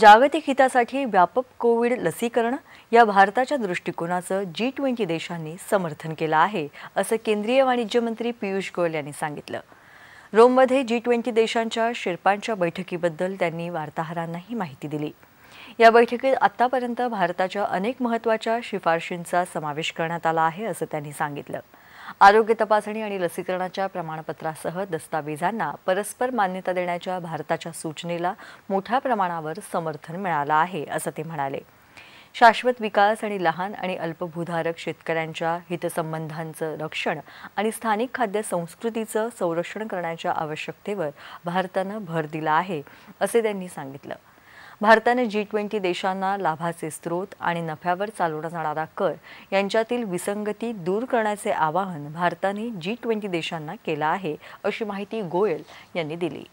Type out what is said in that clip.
जागतिक हितासाठी व्यापक कोविड लसीकरण या भारताच्या दृष्टिकोनाचं जी ट्वेंटी देशांनी समर्थन केलं आहे असं केंद्रीय वाणिज्य मंत्री पियुष गोयल यांनी सांगितलं रोममध्ये जी ट्वेंटी देशांच्या शिरपांच्या बैठकीबद्दल त्यांनी वार्ताहरांनाही माहिती दिली या बैठकीत आतापर्यंत भारताच्या अनेक महत्त्वाच्या शिफारशींचा समावेश करण्यात आला आहे असं त्यांनी सांगितलं आरोग्य तपासणी आणि लसीकरणाच्या प्रमाणपत्रासह दस्तावेजांना परस्पर मान्यता देण्याच्या भारताच्या सूचनेला मोठ्या प्रमाणावर समर्थन मिळालं आहे असं ते म्हणाले शाश्वत विकास आणि लहान आणि अल्पभूधारक शेतकऱ्यांच्या हितसंबंधांचं रक्षण आणि स्थानिक खाद्य संस्कृतीचं संरक्षण करण्याच्या आवश्यकतेवर भारतानं भर दिला आहे असे त्यांनी सांगितलं भारताने जी ट्वेंटी देशांना लाभाचे स्रोत आणि नफ्यावर चालवला जाणारा कर यांच्यातील विसंगती दूर करण्याचे आवाहन भारताने जी ट्वेंटी देशांना केलं आहे अशी माहिती गोयल यांनी दिली